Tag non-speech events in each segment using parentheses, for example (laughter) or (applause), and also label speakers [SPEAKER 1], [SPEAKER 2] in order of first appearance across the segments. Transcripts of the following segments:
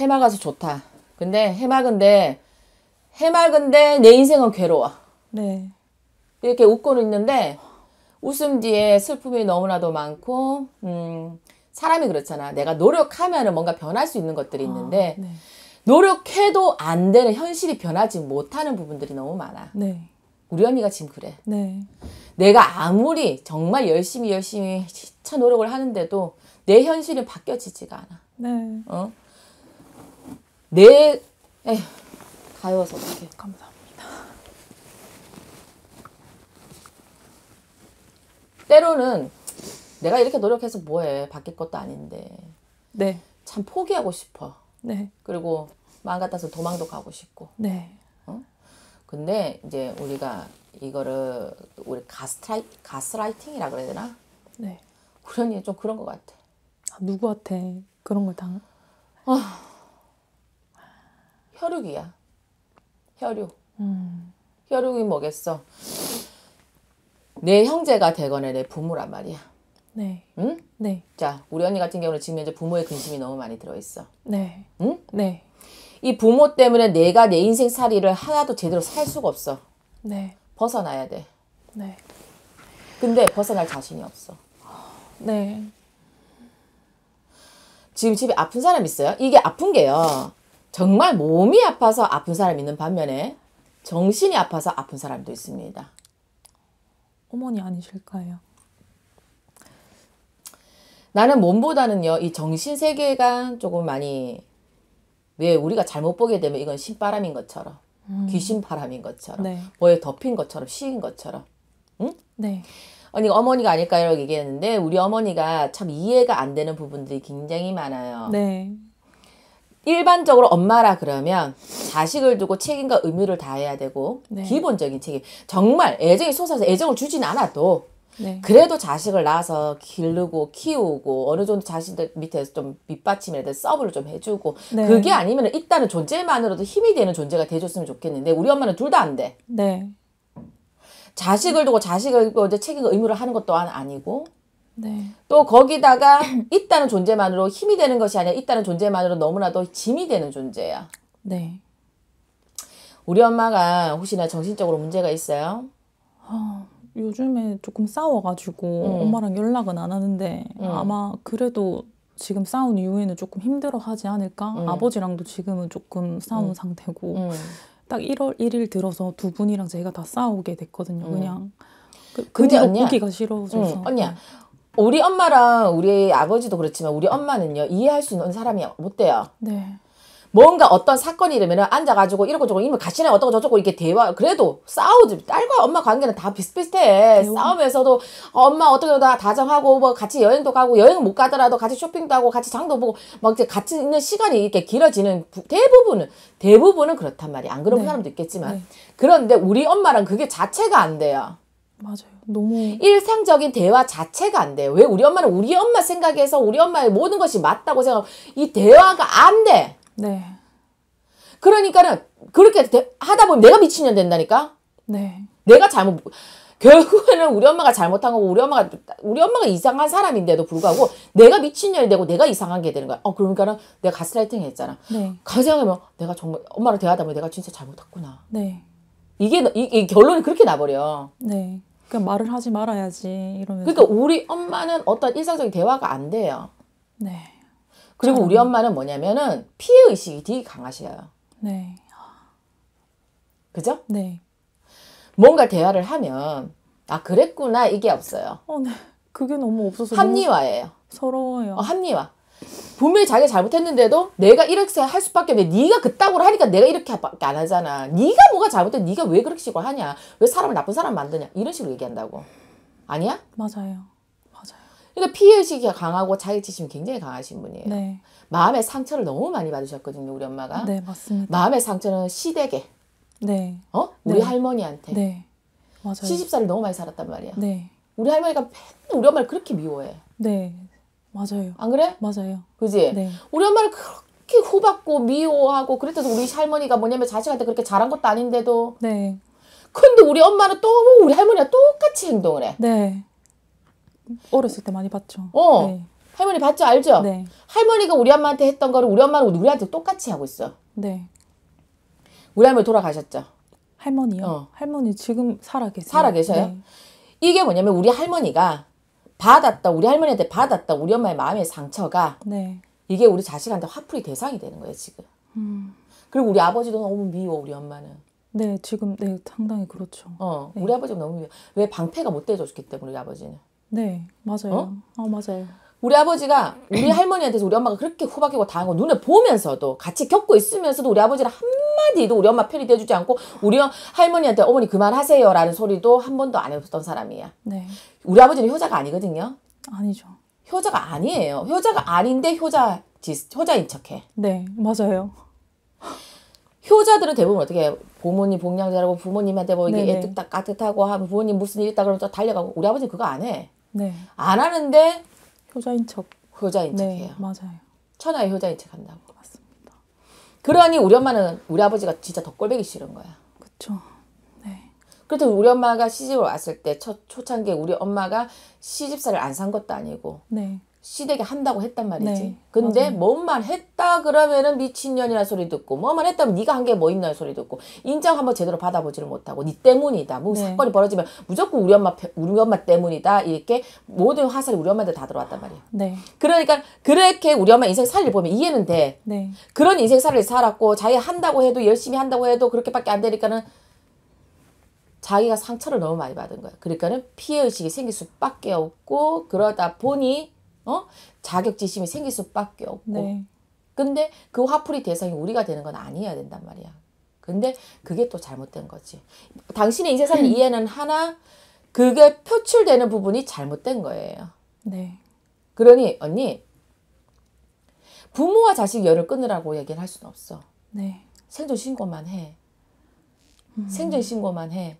[SPEAKER 1] 해맑아서 좋다. 근데 해맑은데 해맑은데 내 인생은 괴로워. 네. 이렇게 웃고는 있는데 웃음 뒤에 슬픔이 너무나도 많고 음 사람이 그렇잖아. 내가 노력하면은 뭔가 변할 수 있는 것들이 아, 있는데 아, 네. 노력해도 안 되는 현실이 변하지 못하는 부분들이 너무 많아. 네. 우리 언니가 지금 그래. 네. 내가 아무리 정말 열심히 열심히 진짜 노력을 하는데도 내 현실이 바뀌어지지가 않아. 네. 어? 내에 네. 가여워서 어떡해. 감사합니다. 때로는 내가 이렇게 노력해서 뭐해. 바뀔 것도 아닌데. 네. 참 포기하고 싶어. 네. 그리고 마음 같아서 도망도 가고 싶고. 네. 어? 근데 이제 우리가 이거를 우리 가스라이 가스라이팅이라 그래야 되나? 네. 그러니 좀 그런
[SPEAKER 2] 것 같아. 아, 누구한테 그런 걸 당? 아.
[SPEAKER 1] 혈육이야. 혈육. 음. 혈육이 뭐겠어? 내 형제가 되거나 내 부모란 말이야. 네. 응? 네. 자, 우리 언니 같은 경우는 지금 현재 부모의 근심이 너무 많이 들어있어. 네. 응? 네. 이 부모 때문에 내가 내 인생 살이를 하나도 제대로 살 수가 없어. 네. 벗어나야 돼. 네. 근데 벗어날 자신이 없어. 네. 지금 집에 아픈 사람 있어요? 이게 아픈 게요. 정말 몸이 아파서 아픈 사람이 있는 반면에 정신이 아파서 아픈 사람도 있습니다.
[SPEAKER 2] 어머니 아니실까요?
[SPEAKER 1] 나는 몸보다는요, 이 정신 세계가 조금 많이, 왜 우리가 잘못 보게 되면 이건 신바람인 것처럼, 음. 귀신바람인 것처럼, 네. 뭐에 덮인 것처럼, 시인 것처럼, 응? 네. 언니 어머니가 아닐까요? 얘기했는데, 우리 어머니가 참 이해가 안 되는 부분들이 굉장히 많아요. 네. 일반적으로 엄마라 그러면 자식을 두고 책임과 의무를 다해야 되고 네. 기본적인 책임 정말 애정이 솟아서 애정을 주진 않아도 네. 그래도 자식을 낳아서 기르고 키우고 어느 정도 자신들 밑에서 좀 밑받침에 대해 서브를 좀 해주고 네. 그게 아니면 일단은 존재만으로도 힘이 되는 존재가 돼줬으면 좋겠는데 우리 엄마는 둘 다 안 돼. 네. 자식을 두고 자식을 이제 책임과 의무를 하는 것 또한 아니고 네. 또 거기다가 (clears throat) 있다는 존재만으로 힘이 되는 것이 아니라 있다는 존재만으로 너무나도 짐이 되는 존재야. 네. 우리 엄마가 혹시나 정신적으로 문제가 있어요?
[SPEAKER 2] 아, 요즘에 조금 싸워가지고 음. 엄마랑 연락은 안 하는데 음. 아마 그래도 지금 싸운 이후에는 조금 힘들어하지 않을까? 음. 아버지랑도 지금은 조금 싸운 음. 상태고 음. 딱 1월 1일 들어서 두 분이랑 제가 다 싸우게
[SPEAKER 1] 됐거든요. 음. 그냥
[SPEAKER 2] 그, 그 근데 언니야, 보기가 싫어져서. 응, 언니야, 네.
[SPEAKER 1] 우리 엄마랑 우리 아버지도 그렇지만 우리 엄마는요 이해할 수 있는 사람이 못 돼요. 네. 뭔가 어떤 사건이 이면 앉아가지고 이러고 저러고 이면 가시네 어쩌고 저쩌고 이렇게 대화 그래도 싸우지 딸과 엄마 관계는 다 비슷비슷해 대박. 싸우면서도 엄마 어떻게 다 다정하고 뭐 같이 여행도 가고 여행 못 가더라도 같이 쇼핑도 하고 같이 장도 보고 막 이제 같이 있는 시간이 이렇게 길어지는 대부분은 대부분은 그렇단 말이야 안 그런 네. 사람도 있겠지만 네. 그런데 우리 엄마랑 그게 자체가 안 돼요
[SPEAKER 2] 맞아요 너무
[SPEAKER 1] 일상적인 대화 자체가 안 돼요. 왜 우리 엄마는 우리 엄마 생각해서 우리 엄마의 모든 것이 맞다고 생각. 하이 대화가 안 돼. 네. 그러니까는 그렇게 대, 하다 보면 내가 미친년 된다니까. 네. 내가 잘못 결국에는 우리 엄마가 잘못한 거고 우리 엄마가 우리 엄마가 이상한 사람인데도 불구하고 내가 미친년이 되고 내가 이상한 게 되는 거야. 어 그러니까는 내가 가스라이팅 했잖아. 네. 가정하면 내가 정말 엄마랑 대화하다 보면 내가 진짜 잘못했구나. 네. 이게 이, 이 결론이 그렇게 나버려. 네. 그냥 말을 하지 말아야지 이러면서. 그러니까 우리 엄마는 어떤 일상적인 대화가 안 돼요. 네. 그리고 우리 엄마는 뭐냐면은 피해 의식이 되게 강하셔요. 네. 그죠? 네. 뭔가 대화를 하면 아 그랬구나 이게 없어요. 어, 네. 그게 너무 없어서 합리화예요.
[SPEAKER 2] 서러워요. 어,
[SPEAKER 1] 합리화. 분명히 자기가 잘못했는데도 내가 이렇게 할 수밖에 없는데 네가 그따구로 하니까 내가 이렇게밖에 안 하잖아. 네가 뭐가 잘못돼? 네가 왜 그렇게 식으로 하냐? 왜 사람을 나쁜 사람 만드냐? 이런 식으로 얘기한다고. 아니야?
[SPEAKER 2] 맞아요. 맞아요.
[SPEAKER 1] 그러니까 피해의식이 강하고 자격지심이 굉장히 강하신 분이에요. 네. 마음의 상처를 너무 많이 받으셨거든요, 우리 엄마가. 네, 맞습니다. 마음의 상처는 시댁에. 네. 어? 우리 네. 할머니한테. 네. 맞아요. 시집살을 너무 많이 살았단 말이야. 네. 우리 할머니가 맨날 우리 엄마를 그렇게 미워해. 네. 맞아요. 안 그래? 맞아요. 그지? 네. 우리 엄마를 그렇게 후받고 미워하고 그랬어서 우리 할머니가 뭐냐면 자식한테 그렇게 잘한 것도 아닌데도. 네. 근데 우리 엄마는 또 우리 할머니랑 똑같이 행동을 해. 네. 어렸을 때 많이 봤죠. 어. 네. 할머니 봤죠? 알죠? 네. 할머니가 우리 엄마한테 했던 거를 우리 엄마는 우리한테 똑같이 하고 있어. 네. 우리 할머니 돌아가셨죠? 할머니요? 어. 할머니 지금 살아 계세요? 살아 계셔요? 네. 이게 뭐냐면 우리 할머니가 받았다 우리 할머니한테 받았다 우리 엄마의 마음의 상처가 네. 이게 우리 자식한테 화풀이 대상이 되는 거예요 지금 음. 그리고 우리 아버지도 너무 미워 우리 엄마는
[SPEAKER 2] 네 지금 네 상당히 그렇죠
[SPEAKER 1] 어 네. 우리 아버지가 너무 미워 왜 방패가 못 돼줬기 때문에 우리 아버지는
[SPEAKER 2] 네 맞아요 어? 어 맞아요
[SPEAKER 1] 우리 아버지가 우리 할머니한테서 우리 엄마가 그렇게 호박이고 당한 거 눈에 보면서도 같이 겪고 있으면서도 우리 아버지를 한마디도 우리 엄마 편이 돼주지 않고 우리 할머니한테 어머니 그만하세요라는 소리도 한 번도 안 해줬던 사람이야. 네. 우리 아버지는 효자가 아니거든요. 아니죠. 효자가 아니에요. 효자가 아닌데 효자 효자인 척해.
[SPEAKER 2] 네, 맞아요.
[SPEAKER 1] 효자들은 대부분 어떻게 해요? 부모님 복양자라고 부모님한테 뭐 이게 네, 네. 애틋 따뜻하고 하면 부모님 무슨 일 있다 그러면 또 달려가고 우리 아버지는 그거 안 해. 네. 안 하는데 효자인 척. 효자인 네, 척해요. 맞아요. 천하의 효자인 척 한다고. 맞습니다. 그러니 우리 엄마는 우리 아버지가 진짜 더 꼴배기 싫은 거야. 그렇죠. 네. 그렇다고 우리 엄마가 시집을 왔을 때첫 초창기에 우리 엄마가 시집살을 안산 것도 아니고 네. 시댁에 한다고 했단 말이지. 네, 근데 맞아요. 뭔만 했다 그러면은 미친년이라 소리 듣고 뭐만 했다면 네가 한 게 뭐 있나 요 소리 듣고 인정 한번 제대로 받아보지를 못하고 네 때문이다. 뭐 네. 사건이 벌어지면 무조건 우리 엄마 우리 엄마 때문이다. 이렇게 모든 화살이 우리 엄마한테 다 들어왔단 말이야. 네. 그러니까 그렇게 우리 엄마 인생 살을 보면 이해는 돼. 네. 그런 인생 살을 살았고 자기 한다고 해도 열심히 한다고 해도 그렇게밖에 안 되니까는 자기가 상처를 너무 많이 받은 거야. 그러니까는 피해 의식이 생길 수밖에 없고 그러다 보니 어? 자격지심이 생길 수밖에 없고. 네. 근데 그 화풀이 대상이 우리가 되는 건 아니어야 된단 말이야. 근데 그게 또 잘못된 거지. 당신의 인생 사는 음. 이해는 하나 그게 표출되는 부분이 잘못된 거예요. 네. 그러니 언니 부모와 자식 열을 끊으라고 얘기를 할 수는 없어. 네. 생존 신고만 해. 음. 생존 신고만 해.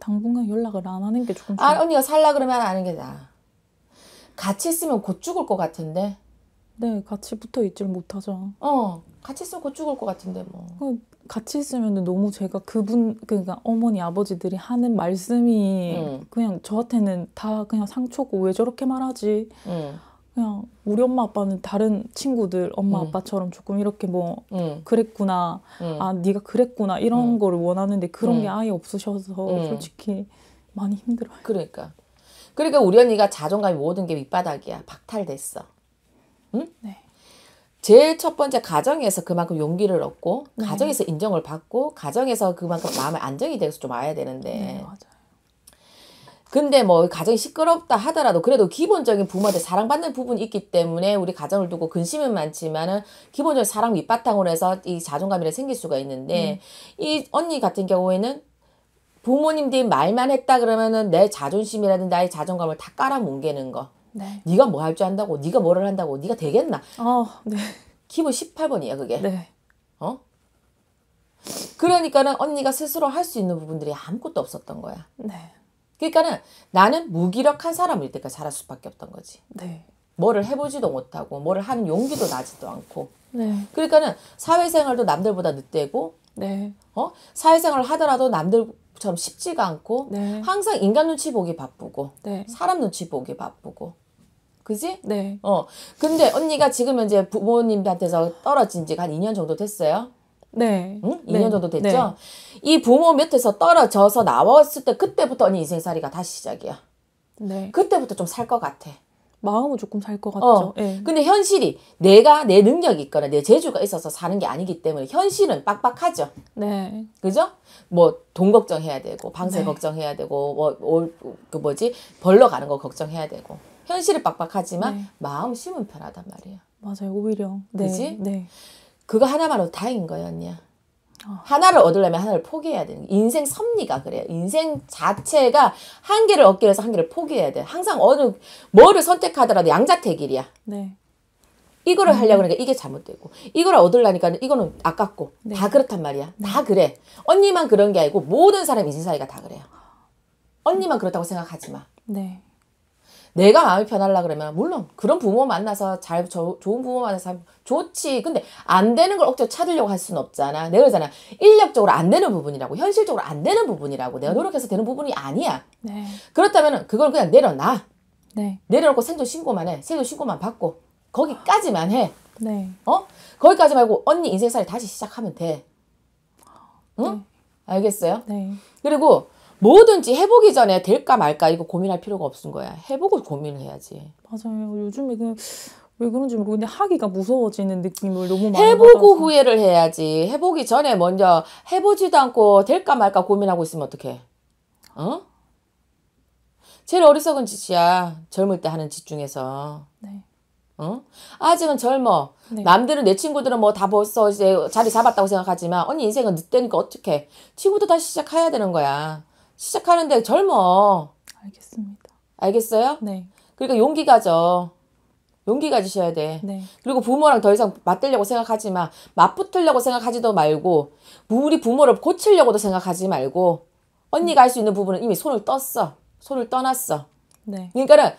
[SPEAKER 1] 당분간 연락을 안 하는 게 조금. 아 언니가 살라 그러면 안 하는 게 나. 같이
[SPEAKER 2] 있으면 곧 죽을 것 같은데. 네, 같이 붙어 있질 못하죠. 어, 같이 있으면 곧 죽을 것 같은데 뭐. 어, 같이 있으면 너무 제가 그분 그러니까 어머니 아버지들이 하는 말씀이 음. 그냥 저한테는 다 그냥 상처고 왜 저렇게 말하지. 음. 그냥 우리 엄마 아빠는 다른 친구들 엄마 음. 아빠처럼 조금 이렇게 뭐 음. 그랬구나 음. 아 네가 그랬구나 이런 음. 거 원하는데 그런 게 아예 없으셔서 솔직히 많이 힘들어요.
[SPEAKER 1] 그러니까 그러니까 우리 언니가 자존감이 모든 게 밑바닥이야. 박탈됐어. 응? 네. 제일 첫 번째 가정에서 그만큼 용기를 얻고 네. 가정에서 인정을 받고 가정에서 그만큼 마음의 안정이 돼서 좀 와야 되는데 네, 근데 뭐 가정이 시끄럽다 하더라도 그래도 기본적인 부모한테 사랑받는 부분이 있기 때문에 우리 가정을 두고 근심은 많지만은 기본적인 사랑 밑바탕으로 해서 이 자존감이 생길 수가 있는데 음. 이 언니 같은 경우에는 부모님들이 말만 했다 그러면은 내 자존심이라든 나의 자존감을 다 깔아뭉개는 거. 네. 네가 뭐 할 줄 안다고, 네가 뭐를 한다고, 네가 되겠나? 어, 네. 기본 18번이야 그게. 네. 어? 그러니까는 언니가 스스로 할 수 있는 부분들이 아무것도 없었던 거야. 네. 그러니까는 나는 무기력한 사람일 때까지 살았 수밖에 없던 거지. 네. 뭐를 해보지도 못하고 뭐를 하는 용기도 나지도 않고. 네. 그러니까는 사회생활도 남들보다 늦대고. 네. 어? 사회생활 하더라도 남들 참 쉽지가 않고 네. 항상 인간 눈치 보기 바쁘고 네. 사람 눈치 보기 바쁘고 그지? 네. 어 근데 언니가 지금 이제 부모님한테서 떨어진 지가 한 2년 정도 됐어요. 네. 응? 2년 네. 정도 됐죠. 네. 이 부모 밑에서 떨어져서 나왔을 때 그때부터 언니 인생살이가 다시 시작이야. 네. 그때부터 좀 살 것 같아. 마음은 조금 살것 어. 같죠. 어. 네. 근데 현실이 내가 내 능력이 있거나 내 재주가 있어서 사는 게 아니기 때문에 현실은 빡빡하죠. 네. 그죠? 뭐 돈 걱정해야 되고 방세 네. 걱정해야 되고 뭐그 뭐, 뭐지 벌러 가는 거 걱정해야 되고 현실은 빡빡하지만 네. 마음 심은 편하단 말이야. 맞아요. 오히려. 네. 그지? 네. 그거 하나만으로 다행인 거야 언 하나를 얻으려면 하나를 포기해야 되는 인생 섭리가 그래요. 인생 자체가 한 개를 얻기 위해서 한 개를 포기해야 돼. 항상 어느 뭐를 선택하더라도 양자택일이야. 네. 이거를 음. 하려고 그러니까 이게 잘못되고 이걸 얻으려니까 이거는 아깝고 네. 다 그렇단 말이야. 네. 다 그래. 언니만 그런 게 아니고 모든 사람 인생사이가 다 그래요. 언니만 그렇다고 생각하지 마. 네. 내가 마음이 편하려 그러면 물론 그런 부모 만나서 잘 저, 좋은 부모 만나서 좋지. 근데 안 되는 걸 억지로 찾으려고 할 수는 없잖아. 내가 그러잖아. 인력적으로 안 되는 부분이라고 현실적으로 안 되는 부분이라고 내가 음. 노력해서 되는 부분이 아니야. 네. 그렇다면 그걸 그냥 내려놔. 네. 내려놓고 생존 신고만 해. 생존 신고만 받고 거기까지만 해. 네. 어? 거기까지 말고 언니 인생살이 다시 시작하면 돼. 네. 응? 알겠어요? 네. 그리고 뭐든지 해보기 전에 될까 말까 이거 고민할 필요가 없은 거야. 해보고 고민을 해야지.
[SPEAKER 2] 맞아요. 요즘에 그, 왜 그런지 모르겠는데 하기가 무서워지는 느낌을 너무 많이 해보고 받아서. 후회를
[SPEAKER 1] 해야지. 해보기 전에 먼저 해보지도 않고 될까 말까 고민하고 있으면 어떡해. 어? 제일 어리석은 짓이야. 젊을 때 하는 짓 중에서. 네. 어? 아직은 젊어. 네. 남들은 내 친구들은 뭐 다 벌써 이제 자리 잡았다고 생각하지만 언니 인생은 늦대니까 어떻게? 친구도 다시 시작해야 되는 거야. 시작하는데 젊어. 알겠습니다. 알겠어요? 네. 그러니까 용기 가져. 용기 가지셔야 돼. 네. 그리고 부모랑 더 이상 맞대려고 생각하지 마. 맞붙으려고 생각하지도 말고, 우리 부모를 고치려고도 생각하지 말고, 언니가 할 수 있는 부분은 이미 손을 떴어. 손을 떠났어. 네. 그러니까는,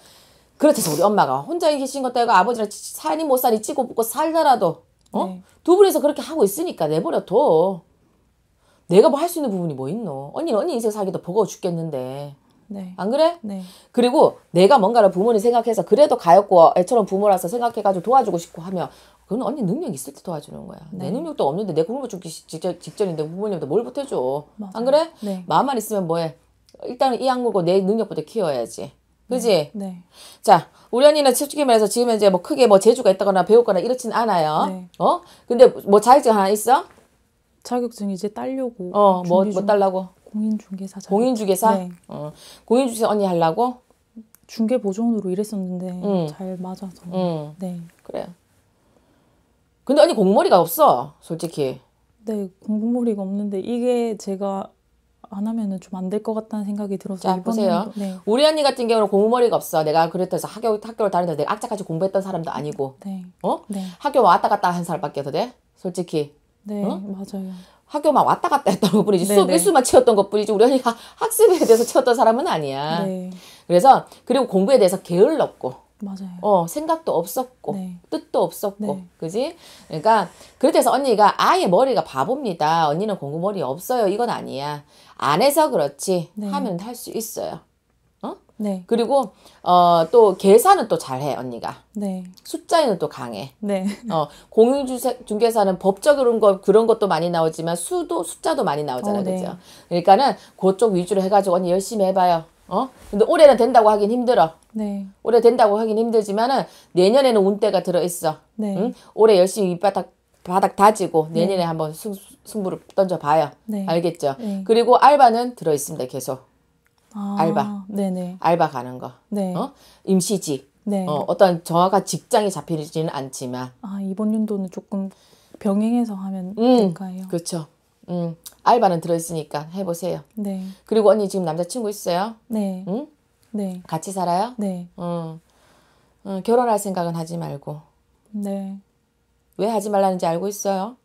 [SPEAKER 1] 그렇대서 우리 엄마가 혼자 계신 것도 아니고 아버지랑 살이 못 살이 찌고 붓고 살더라도, 어? 네. 두 분이서 그렇게 하고 있으니까 내버려 둬. 내가 뭐 할 수 있는 부분이 뭐 있노? 언니는 언니 인생 사기도 버거워 죽겠는데. 네. 안 그래? 네. 그리고 내가 뭔가를 부모님 생각해서 그래도 가였고 애처럼 부모라서 생각해가지고 도와주고 싶고 하면 그건 언니 능력 있을 때 도와주는 거야. 네. 내 능력도 없는데 내 굶어 죽기 직전, 직전인데 부모님도 뭘못해줘 맞아요. 안 그래? 네. 마음만 있으면 뭐해. 일단은 이 악물고 내 능력부터 키워야지. 네. 그지? 네. 자, 우리 언니는 솔직히 말해서 지금 이제 뭐 크게 뭐 재주가 있다거나 배우거나 이렇진 않아요. 네. 어? 근데 뭐 자격증 하나 있어?
[SPEAKER 2] 자격증 이제 따려고. 어, 뭐, 뭐 따려고? 공인중개사.
[SPEAKER 1] 자격증. 공인중개사? 네. 어. 공인중개사 언니 하려고?
[SPEAKER 2] 중개 보조원으로 일했었는데 음. 잘
[SPEAKER 1] 맞아서. 음. 네. 그래. 근데 언니 공머리가 없어, 솔직히.
[SPEAKER 2] 네, 공무머리가 없는데 이게 제가 안 하면은 좀 안 될 것 같다는 생각이 들어서 자, 보세요.
[SPEAKER 1] 네. 우리 언니 같은 경우는 공무머리가 없어. 내가 그랬다서 학교 학교를 다니면서 내가 악착같이 공부했던 사람도 아니고, 네. 어? 네. 학교 왔다 갔다 한 사람밖에 더 돼. 솔직히 네, 어? 맞아요. 학교만 왔다 갔다 했던 것 뿐이지 네, 수업 일수만 네. 채웠던 것 뿐이지 우리 가 (laughs) 학습에 대해서 채웠던 사람은 아니야. 네. 그래서 그리고 공부에 대해서 게을렀고 맞아요. 어 생각도 없었고 네. 뜻도 없었고 네. 그지? 그러니까 그래서 언니가 아예 머리가 바보입니다. 언니는 공부 머리 없어요. 이건 아니야. 안 해서 그렇지 네. 하면 할 수 있어요. 어? 네. 그리고 어 또 계산은 또 잘해 언니가. 네. 숫자에는 또 강해. 네. 어 공인 중개사는 법적 그런 그런 것도 많이 나오지만 수도 숫자도 많이 나오잖아요, 어, 네. 그죠? 그러니까는 그쪽 위주로 해가지고 언니 열심히 해봐요. 어? 근데 올해는 된다고 하긴 힘들어. 네. 올해 된다고 하긴 힘들지만은 내년에는 운대가 들어 있어. 네. 응? 올해 열심히 밑바닥 바닥 다지고 네. 내년에 네. 한번 승, 승부를 던져 봐요. 네. 알겠죠? 네. 그리고 알바는 들어 있습니다. 계속.
[SPEAKER 2] 아, 알바. 네네.
[SPEAKER 1] 알바 가는 거. 네. 어? 임시직. 네. 어, 어떤 정확한 직장이 잡히지는 않지만.
[SPEAKER 2] 아, 이번 연도는 조금 병행해서 하면 음, 될까요?
[SPEAKER 1] 그렇죠. 음, 알바는 들어있으니까 해보세요. 네. 그리고 언니 지금 남자친구 있어요? 네. 응? 네. 같이 살아요? 네. 음, 음, 결혼할 생각은 하지 말고. 네. 왜 하지 말라는지 알고 있어요?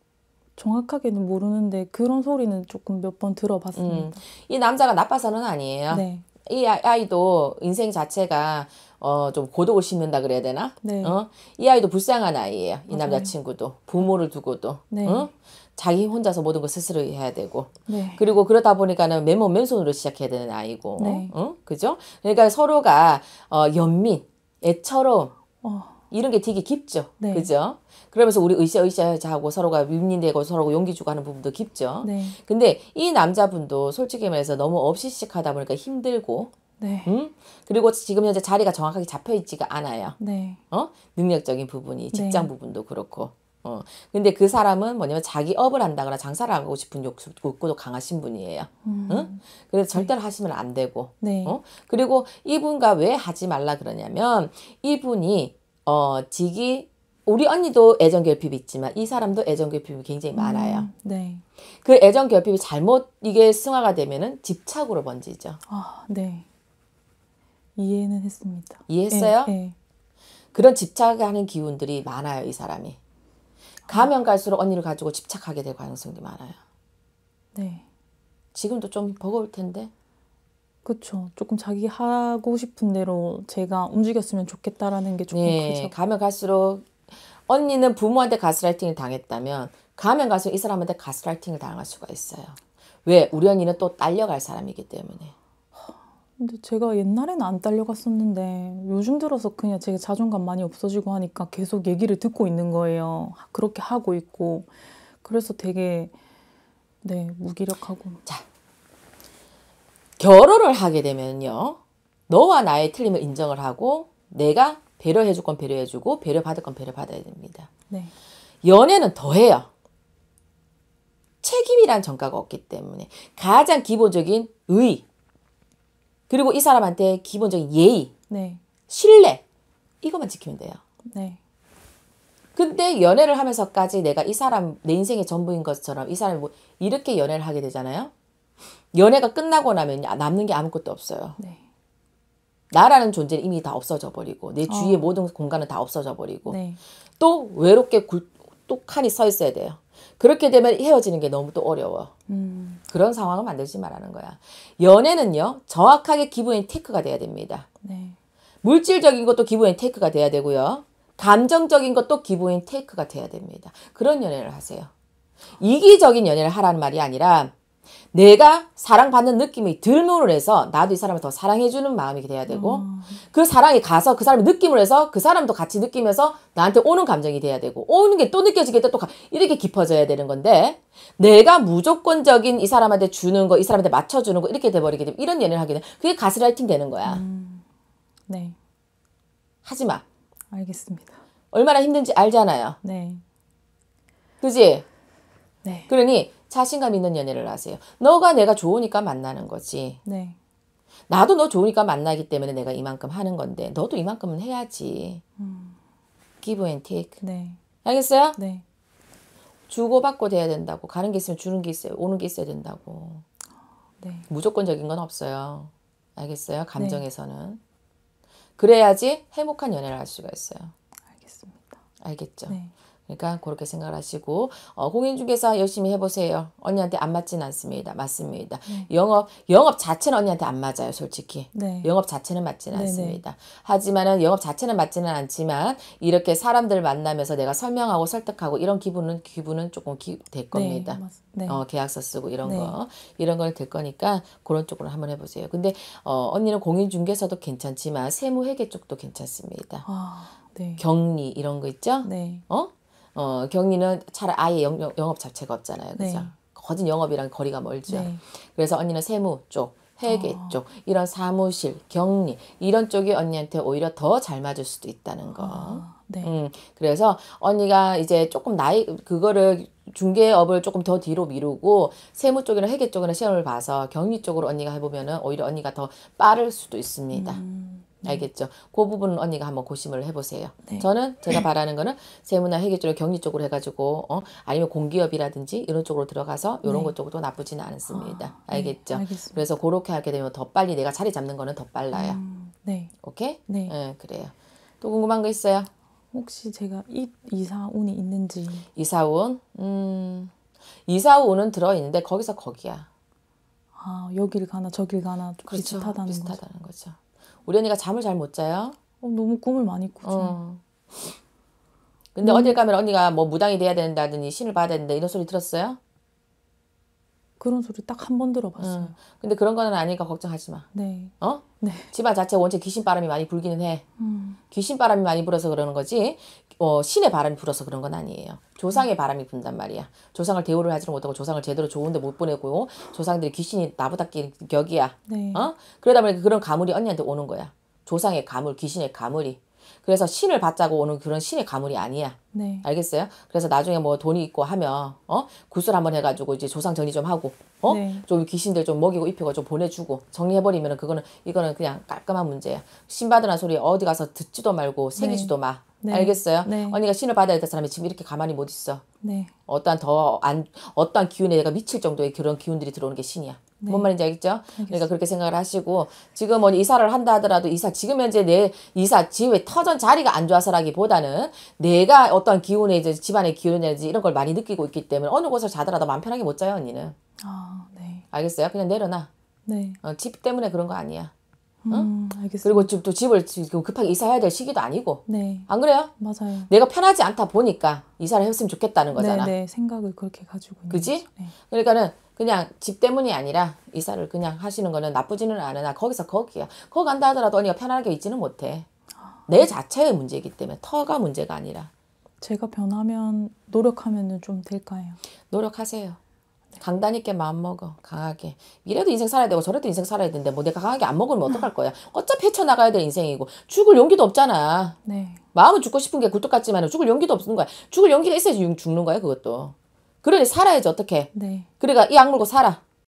[SPEAKER 1] 정확하게는
[SPEAKER 2] 모르는데 그런 소리는 조금 몇 번 들어봤습니다. 음.
[SPEAKER 1] 이 남자가 나빠서는 아니에요. 네. 이 아, 아이도 인생 자체가 어, 좀 고독을 심는다 그래야 되나? 네. 어? 이 아이도 불쌍한 아이예요. 이 남자친구도. 부모를 두고도. 네. 어? 자기 혼자서 모든 걸 스스로 해야 되고. 네. 그리고 그러다 보니까는 맨몸 맨손으로 시작해야 되는 아이고. 네. 어? 그죠? 그러니까 서로가 어, 연민, 애처럼 어. 이런 게 되게 깊죠. 네. 그죠? 그러면서 우리 으쌰 으쌰 하고 서로가 윈윈되고 서로 용기 주고 하는 부분도 깊죠. 네. 근데 이 남자분도 솔직히 말해서 너무 없이씩하다 보니까 힘들고 네. 음? 그리고 지금 현재 자리가 정확하게 잡혀 있지가 않아요. 네. 어? 능력적인 부분이 네. 직장 네. 부분도 그렇고. 어. 근데 그 사람은 뭐냐면 자기 업을 한다거나 장사를 하고 싶은 욕구도 강하신 분이에요. 음. 응? 그래서 절대로 네. 하시면 안 되고. 네. 어? 그리고 이분과 왜 하지 말라 그러냐면 이분이 어, 직이 우리 언니도 애정 결핍이 있지만 이 사람도 애정 결핍이 굉장히 음, 많아요. 음, 네. 그 애정 결핍이 잘못 이게 승화가 되면은 집착으로 번지죠.
[SPEAKER 2] 아, 네. 이해는 했습니다. 이해했어요?
[SPEAKER 1] 네, 그런 집착하는 기운들이 많아요, 이 사람이. 가면 갈수록 언니를 가지고 집착하게 될 가능성이 많아요. 네. 지금도 좀 버거울 텐데.
[SPEAKER 2] 그렇죠. 조금 자기 하고 싶은 대로 제가 움직였으면 좋겠다라는 게 조금 네, 크죠.
[SPEAKER 1] 가면 갈수록 언니는 부모한테 가스라이팅을 당했다면 가면 갈수록 이 사람한테 가스라이팅을 당할 수가 있어요. 왜? 우리 언니는 또 딸려갈 사람이기 때문에.
[SPEAKER 2] 근데 제가 옛날에는 안 딸려갔었는데 요즘 들어서 그냥 제 자존감 많이 없어지고 하니까 계속 얘기를 듣고 있는 거예요. 그렇게 하고 있고 그래서 되게 네 무기력하고. 자
[SPEAKER 1] 결혼을 하게 되면요. 너와 나의 틀림을 인정을 하고 내가 배려해줄 건 배려해주고 배려받을 건 배려받아야 됩니다. 네. 연애는 더해요. 책임이란 정가가 없기 때문에 가장 기본적인 의 그리고 이 사람한테 기본적인 예의 네. 신뢰 이것만 지키면 돼요. 네. 근데 연애를 하면서까지 내가 이 사람 내 인생의 전부인 것처럼 이 사람이 뭐 이렇게 연애를 하게 되잖아요. 연애가 끝나고 나면 아, 남는 게 아무것도 없어요. 네. 나라는 존재는 이미 다 없어져 버리고 내 어. 주위의 어. 모든 공간은 다 없어져 버리고 네. 또 외롭게 굴, 또 칸이 서 있어야 돼요. 그렇게 되면 헤어지는 게 너무 또 어려워. 음. 그런 상황을 만들지 말라는 거야. 연애는요 정확하게 기부인 테크가 돼야 됩니다. 네. 물질적인 것도 기부인 테크가 돼야 되고요. 감정적인 것도 기부인 테크가 돼야 됩니다. 그런 연애를 하세요. 이기적인 연애를 하라는 말이 아니라 내가 사랑받는 느낌이 들므로 해서 나도 이 사람을 더 사랑해주는 마음이 돼야 되고 음. 그 사랑이 가서 그 사람의 느낌을 해서 그 사람도 같이 느끼면서 나한테 오는 감정이 돼야 되고 오는 게 또 느껴지겠다 또 이렇게 깊어져야 되는 건데 내가 무조건적인 이 사람한테 주는 거 이 사람한테 맞춰주는 거 이렇게 돼버리게 되면 이런 연애를 하게 되면 그게 가스라이팅 되는 거야. 음. 네. 하지 마. 알겠습니다. 얼마나 힘든지 알잖아요. 네. 그지? 네. 그러니 자신감 있는 연애를 하세요. 너가 내가 좋으니까 만나는 거지. 네. 나도 너 좋으니까 만나기 때문에 내가 이만큼 하는 건데 너도 이만큼은 해야지. 음. Give and take. 네. 알겠어요? 네. 주고받고 돼야 된다고. 가는 게 있으면 주는 게 있어요. 오는 게 있어야 된다고. 네. 무조건적인 건 없어요. 알겠어요? 네. 감정에서는. 네. 그래야지 행복한 연애를 할 수가 있어요.
[SPEAKER 2] 알겠습니다.
[SPEAKER 1] 알겠죠? 네. 그러니까 그렇게 생각하시고 어, 공인중개사 열심히 해보세요. 언니한테 안 맞진 않습니다. 맞습니다. 네. 영업 영업 자체는 언니한테 안 맞아요, 솔직히. 네. 영업 자체는 맞지는 않습니다. 하지만은 영업 자체는 맞지는 않지만 이렇게 사람들 만나면서 내가 설명하고 설득하고 이런 기분은 기분은 조금 기, 될 네, 겁니다. 네, 어, 계약서 쓰고 이런 네. 거 이런 걸 될 거니까 그런 쪽으로 한번 해보세요. 근데 어, 언니는 공인중개사도 괜찮지만 세무회계 쪽도 괜찮습니다. 아, 네. 격리 이런 거 있죠? 어? 어, 경리는 차라 아예 영, 업 자체가 없잖아요. 네. 그죠? 네. 거진 영업이랑 거리가 멀죠. 네. 그래서 언니는 세무 쪽, 회계 어. 쪽, 이런 사무실, 경리 이런 쪽이 언니한테 오히려 더 잘 맞을 수도 있다는 거. 어. 네. 음, 그래서 언니가 이제 조금 나이 그거를 중개업을 조금 더 뒤로 미루고 세무 쪽이나 회계 쪽이나 시험을 봐서 경리 쪽으로 언니가 해보면은 오히려 언니가 더 빠를 수도 있습니다. 음. 음. 알겠죠? 그 부분은 언니가 한번 고심을 해보세요. 네. 저는 제가 (laughs) 바라는 거는 세무나 회계적으로 격리 쪽으로 해가지고 어, 아니면 공기업이라든지 이런 쪽으로 들어가서 이런 네. 것 쪽으로 나쁘지는 않습니다. 아, 네. 알겠죠? 네, 그래서 그렇게 하게 되면 더 빨리 내가 자리 잡는 거는 더 빨라요. 음, 네. 오케이? 네. 네. 그래요. 또 궁금한 거 있어요? 혹시 제가 이, 이사운이 있는지 이사운? 음, 이사운은 들어있는데 거기서 거기야.
[SPEAKER 2] 아, 여기를 가나 저길 가나 그렇죠, 비슷하다는, 비슷하다는 거죠. 거죠.
[SPEAKER 1] 우리 언니가 잠을 잘 못 자요?
[SPEAKER 2] 어, 너무 꿈을 많이 꾸죠. 어.
[SPEAKER 1] 근데 음. 어딜 가면 언니가 뭐 무당이 돼야 된다더니 신을 봐야 된다 이런 소리 들었어요? 그런 소리 딱 한 번 들어봤어요. 응. 근데 그런 거는 아니니까 걱정하지 마. 네. 어? 네. 집안 자체 원체 귀신 바람이 많이 불기는 해. 음. 귀신 바람이 많이 불어서 그러는 거지. 어, 신의 바람이 불어서 그런 건 아니에요. 조상의 음. 바람이 분단 말이야. 조상을 대우를 하지 못하고 조상을 제대로 좋은데 못 보내고 조상들이 귀신이 나보다 격이야. 네. 어? 그러다 보니까 그런 가물이 언니한테 오는 거야. 조상의 가물, 귀신의 가물이. 그래서 신을 받자고 오는 그런 신의 가물이 아니야. 네. 알겠어요? 그래서 나중에 뭐 돈이 있고 하면 어 구슬 한번 해가지고 이제 조상 정리 좀 하고 어좀 네. 귀신들 좀 먹이고 입히고 좀 보내주고 정리해버리면 그거는 이거는 그냥 깔끔한 문제야. 신 받으란 소리 어디 가서 듣지도 말고 생기지도 네. 마. 네. 알겠어요? 네. 언니가 신을 받아야 될 사람이 지금 이렇게 가만히 못 있어. 네. 어떠한 더안 어떠한 기운에 내가 미칠 정도의 그런 기운들이 들어오는 게 신이야. 네. 뭔 말인지 알겠죠? 그러니까 알겠습니다. 그러니까 그렇게 생각을 하시고 지금 뭐 이사를 한다 하더라도 이사 지금 현재 내 이사 집에 터전 자리가 안 좋아서라기보다는 내가 어떤 기운에 이제 집안의 기운지 이런 걸 많이 느끼고 있기 때문에 어느 곳을 자더라도 마음 편하게 못 자요 언니는.
[SPEAKER 3] 아 네.
[SPEAKER 1] 알겠어요? 그냥 내려놔. 네. 어, 집 때문에 그런 거 아니야. 음, 응? 음, 그리고 지금 또 집을 급하게 이사해야 될 시기도 아니고. 네. 안 그래요? 맞아요. 내가 편하지 않다 보니까 이사를 했으면 좋겠다는 네, 거잖아. 네,
[SPEAKER 2] 네. 생각을 그렇게 가지고.
[SPEAKER 1] 그지? 네. 그러니까는 그냥 집 때문이 아니라 이사를 그냥 하시는 거는 나쁘지는 않으나 거기서 거기야. 거기 간다 하더라도 언니가 편하게 있지는 못해. 내 자체의 문제이기 때문에 터가 문제가 아니라. 제가
[SPEAKER 2] 변하면 노력하면 좀 될까요?
[SPEAKER 1] 노력하세요. 강단 있게 마음 먹어 강하게 이래도 인생 살아야 되고 저래도 인생 살아야 되는데 뭐 내가 강하게 안 먹으면 어떡할 거야 어차피 헤쳐나가야 될 인생이고 죽을 용기도 없잖아 네. 마음은 죽고 싶은 게 굴뚝 같지만 죽을 용기도 없는 거야 죽을 용기가 있어야지 죽는 거야 그것도 그러니 살아야지 어떻게. 네. 그러니까 이 악물고 살아.